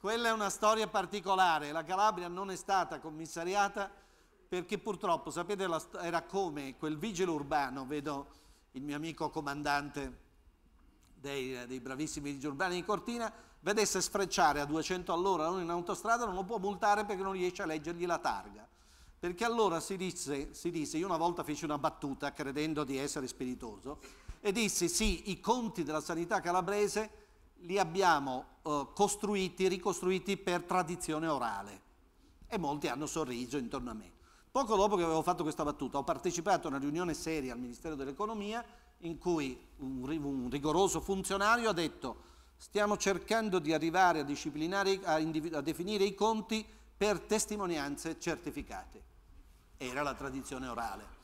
Quella è una storia particolare, la Calabria non è stata commissariata perché purtroppo, sapete, era come quel vigile urbano, vedo il mio amico comandante dei, dei bravissimi vigili urbani di Cortina, vedesse sfrecciare a 200 all'ora uno in autostrada non lo può multare perché non riesce a leggergli la targa. Perché allora si disse, si disse, io una volta feci una battuta credendo di essere spiritoso, e dissi sì, i conti della sanità calabrese li abbiamo eh, costruiti, ricostruiti per tradizione orale e molti hanno sorriso intorno a me. Poco dopo che avevo fatto questa battuta ho partecipato a una riunione seria al Ministero dell'Economia in cui un, un rigoroso funzionario ha detto stiamo cercando di arrivare a, a, a definire i conti per testimonianze certificate. Era la tradizione orale.